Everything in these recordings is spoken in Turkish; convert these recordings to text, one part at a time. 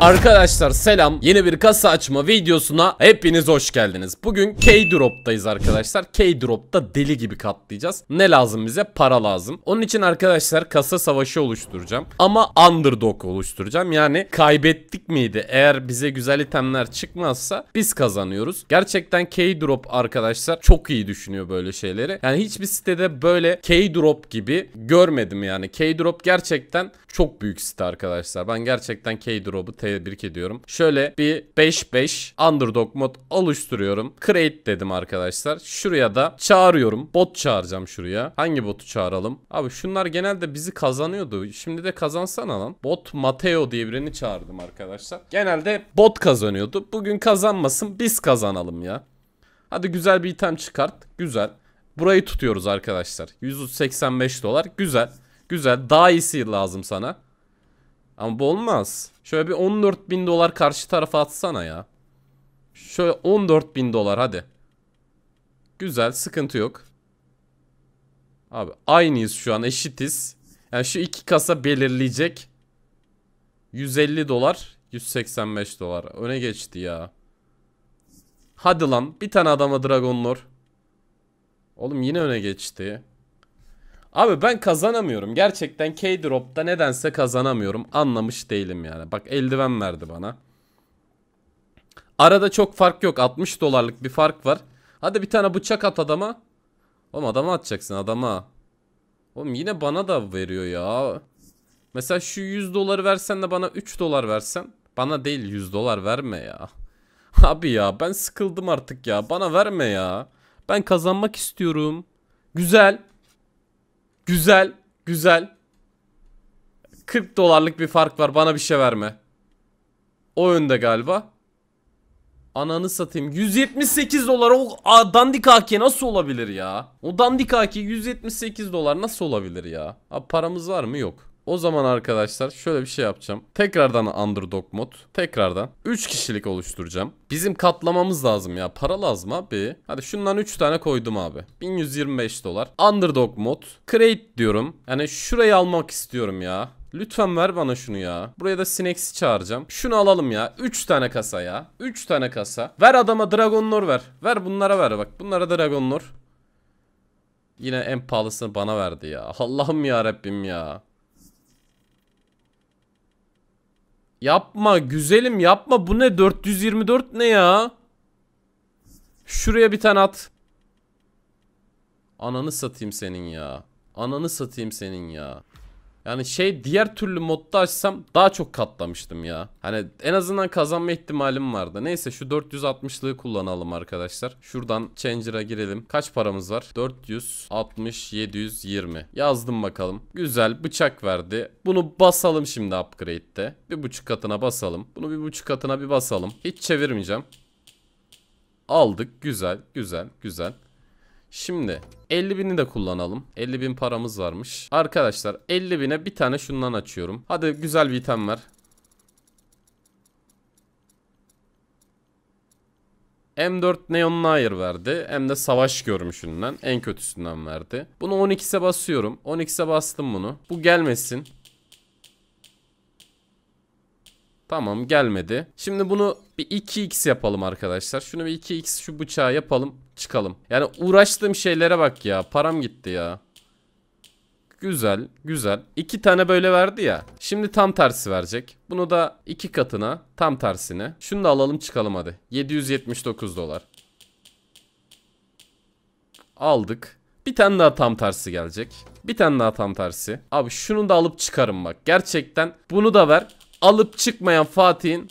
Arkadaşlar selam yeni bir kasa açma videosuna hepiniz hoş geldiniz Bugün K-Drop'tayız arkadaşlar K-Drop'ta deli gibi katlayacağız Ne lazım bize para lazım Onun için arkadaşlar kasa savaşı oluşturacağım Ama underdog oluşturacağım Yani kaybettik miydi eğer bize güzel itemler çıkmazsa biz kazanıyoruz Gerçekten K-Drop arkadaşlar çok iyi düşünüyor böyle şeyleri Yani hiçbir sitede böyle K-Drop gibi görmedim yani K-Drop gerçekten çok büyük site arkadaşlar Ben gerçekten K-Drop'u tebrik ediyorum. Şöyle bir 5-5 underdog mod oluşturuyorum. Create dedim arkadaşlar. Şuraya da çağırıyorum. Bot çağıracağım şuraya. Hangi botu çağıralım? Abi şunlar genelde bizi kazanıyordu. Şimdi de kazansana lan. Bot Mateo diye birini çağırdım arkadaşlar. Genelde bot kazanıyordu. Bugün kazanmasın biz kazanalım ya. Hadi güzel bir item çıkart. Güzel. Burayı tutuyoruz arkadaşlar. 185 dolar. Güzel. Güzel. Daha iyisi lazım sana. Ama bu olmaz. Şöyle bir 14 bin dolar karşı tarafa atsana ya. Şöyle 14 bin dolar hadi. Güzel sıkıntı yok. Abi aynıyız şu an eşitiz. Yani şu iki kasa belirleyecek. 150 dolar 185 dolar. Öne geçti ya. Hadi lan bir tane adama Dragon Lord. Oğlum yine öne geçti. Abi ben kazanamıyorum. Gerçekten K-Drop'ta nedense kazanamıyorum. Anlamış değilim yani. Bak eldiven verdi bana. Arada çok fark yok. 60 dolarlık bir fark var. Hadi bir tane bıçak at adama. Oğlum adama atacaksın adama. Oğlum yine bana da veriyor ya. Mesela şu 100 doları versen de bana 3 dolar versen. Bana değil 100 dolar verme ya. Abi ya ben sıkıldım artık ya. Bana verme ya. Ben kazanmak istiyorum. Güzel. Güzel. Güzel. 40 dolarlık bir fark var. Bana bir şey verme. O önde galiba. Ananı satayım. 178 dolar o a, dandik AK nasıl olabilir ya? O dandik AK 178 dolar nasıl olabilir ya? Abi paramız var mı? Yok. O zaman arkadaşlar şöyle bir şey yapacağım. Tekrardan underdog mod. Tekrardan 3 kişilik oluşturacağım. Bizim katlamamız lazım ya. Para lazım abi. Hadi şundan 3 tane koydum abi. 1125 dolar. Underdog mod. Create diyorum. Yani şurayı almak istiyorum ya. Lütfen ver bana şunu ya. Buraya da Sinex'i çağıracağım. Şunu alalım ya. 3 tane kasa ya. 3 tane kasa. Ver adama Dragon Lore ver. Ver bunlara ver bak. Bunlara Dragon Lore. Yine en pahalısını bana verdi ya. Allah'ım ya Rabbim ya. Yapma güzelim yapma. Bu ne 424 ne ya? Şuraya bir tane at. Ananı satayım senin ya. Ananı satayım senin ya. Yani şey diğer türlü modda açsam daha çok katlamıştım ya. Hani en azından kazanma ihtimalim vardı. Neyse şu 460'lığı kullanalım arkadaşlar. Şuradan Changer'a girelim. Kaç paramız var? 460, 720. Yazdım bakalım. Güzel bıçak verdi. Bunu basalım şimdi upgrade'de. Bir buçuk katına basalım. Bunu bir buçuk katına bir basalım. Hiç çevirmeyeceğim. Aldık. Güzel, güzel, güzel. Şimdi 50 bini de kullanalım. 50 bin paramız varmış. Arkadaşlar 50 bine bir tane şundan açıyorum. Hadi güzel bir item ver. M4 Neon Nair verdi. Hem de savaş görmüşünden. En kötüsünden verdi. Bunu 12'se basıyorum. 12'se bastım bunu. Bu gelmesin. Tamam gelmedi. Şimdi bunu bir 2x yapalım arkadaşlar. Şunu bir 2x şu bıçağı yapalım. Çıkalım. Yani uğraştığım şeylere bak ya. Param gitti ya. Güzel güzel. İki tane böyle verdi ya. Şimdi tam tersi verecek. Bunu da iki katına tam tersine. Şunu da alalım çıkalım hadi. 779 dolar. Aldık. Bir tane daha tam tersi gelecek. Bir tane daha tam tersi. Abi şunu da alıp çıkarım bak. Gerçekten bunu da ver. Alıp çıkmayan Fatih'in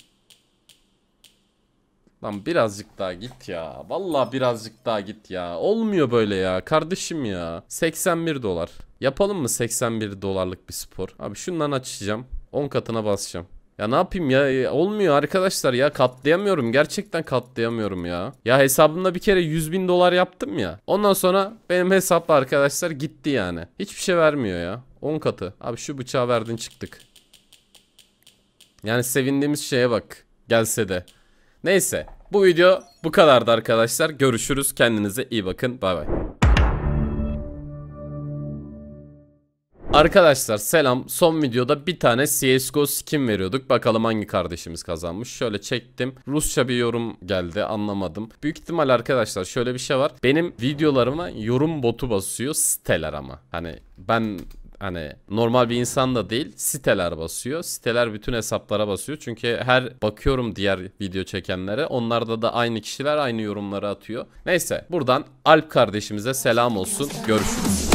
Lan birazcık daha git ya. Vallahi birazcık daha git ya. Olmuyor böyle ya kardeşim ya. 81 dolar. Yapalım mı 81 dolarlık bir spor? Abi şundan açacağım. 10 katına basacağım. Ya ne yapayım ya e, olmuyor arkadaşlar ya katlayamıyorum gerçekten katlayamıyorum ya. Ya hesabımda bir kere 100 bin dolar yaptım ya. Ondan sonra benim hesap arkadaşlar gitti yani. Hiçbir şey vermiyor ya. 10 katı. Abi şu bıçağı verdin çıktık. Yani sevindiğimiz şeye bak. Gelse de. Neyse bu video bu kadardı arkadaşlar. Görüşürüz. Kendinize iyi bakın. Bay bay. Arkadaşlar selam. Son videoda bir tane CSGO skin veriyorduk. Bakalım hangi kardeşimiz kazanmış. Şöyle çektim. Rusça bir yorum geldi. Anlamadım. Büyük ihtimal arkadaşlar şöyle bir şey var. Benim videolarıma yorum botu basıyor siteler ama. Hani ben hani normal bir insan da değil siteler basıyor. Siteler bütün hesaplara basıyor. Çünkü her bakıyorum diğer video çekenlere. Onlarda da aynı kişiler aynı yorumları atıyor. Neyse buradan Alp kardeşimize selam olsun. Görüşürüz.